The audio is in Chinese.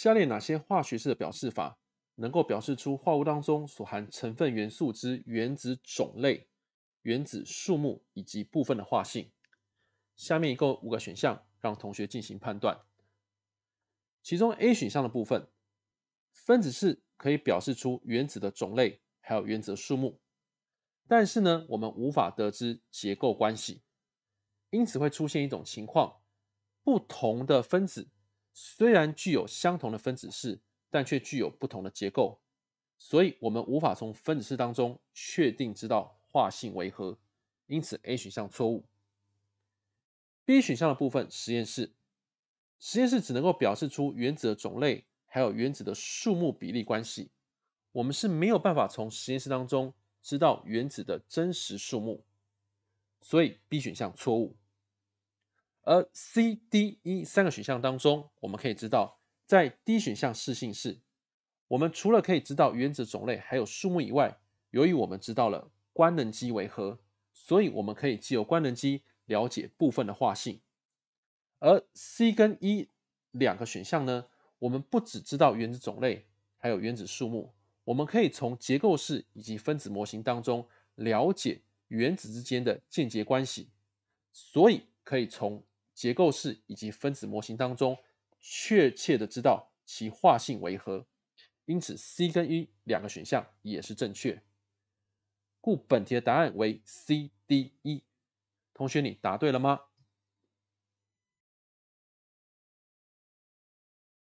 下列哪些化学式的表示法能够表示出化物当中所含成分元素之原子种类、原子数目以及部分的化性？下面一共五个选项，让同学进行判断。其中 A 选项的部分，分子式可以表示出原子的种类还有原子数目，但是呢，我们无法得知结构关系，因此会出现一种情况：不同的分子。虽然具有相同的分子式，但却具有不同的结构，所以我们无法从分子式当中确定知道化性为何。因此 A 选项错误。B 选项的部分实验室，实验室只能够表示出原子的种类，还有原子的数目比例关系。我们是没有办法从实验室当中知道原子的真实数目，所以 B 选项错误。而 C、D、E 三个选项当中，我们可以知道，在 D 选项式性式，我们除了可以知道原子种类还有数目以外，由于我们知道了官能基为何，所以我们可以既有官能基了解部分的化性。而 C 跟 E 两个选项呢，我们不只知道原子种类还有原子数目，我们可以从结构式以及分子模型当中了解原子之间的间接关系，所以可以从。结构式以及分子模型当中，确切的知道其化性为何，因此 C 跟 E 两个选项也是正确，故本题的答案为 CDE。同学，你答对了吗？